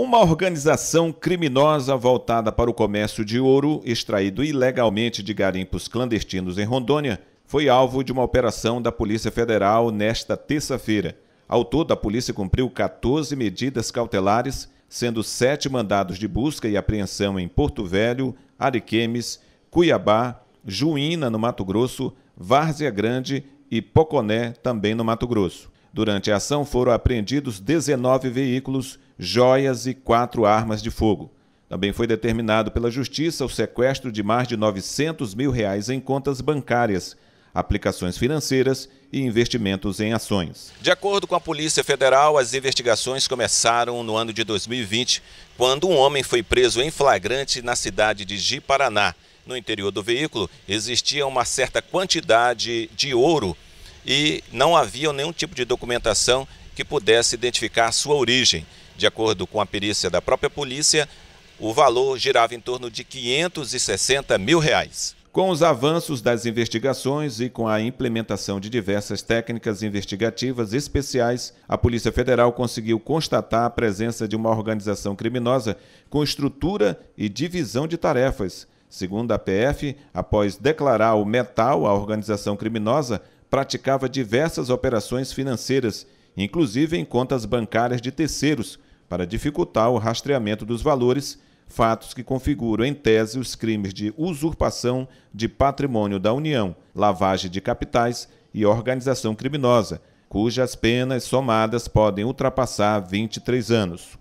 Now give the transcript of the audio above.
Uma organização criminosa voltada para o comércio de ouro extraído ilegalmente de garimpos clandestinos em Rondônia foi alvo de uma operação da Polícia Federal nesta terça-feira. Ao todo, a polícia cumpriu 14 medidas cautelares, sendo sete mandados de busca e apreensão em Porto Velho, Ariquemes, Cuiabá, Juína, no Mato Grosso, Várzea Grande e Poconé, também no Mato Grosso. Durante a ação foram apreendidos 19 veículos joias e quatro armas de fogo. Também foi determinado pela Justiça o sequestro de mais de 900 mil reais em contas bancárias, aplicações financeiras e investimentos em ações. De acordo com a Polícia Federal, as investigações começaram no ano de 2020, quando um homem foi preso em flagrante na cidade de Ji Paraná. No interior do veículo existia uma certa quantidade de ouro e não havia nenhum tipo de documentação que pudesse identificar sua origem. De acordo com a perícia da própria polícia, o valor girava em torno de 560 mil reais. Com os avanços das investigações e com a implementação de diversas técnicas investigativas especiais, a Polícia Federal conseguiu constatar a presença de uma organização criminosa com estrutura e divisão de tarefas. Segundo a PF, após declarar o metal à organização criminosa, praticava diversas operações financeiras, inclusive em contas bancárias de terceiros para dificultar o rastreamento dos valores, fatos que configuram, em tese, os crimes de usurpação de patrimônio da União, lavagem de capitais e organização criminosa, cujas penas somadas podem ultrapassar 23 anos.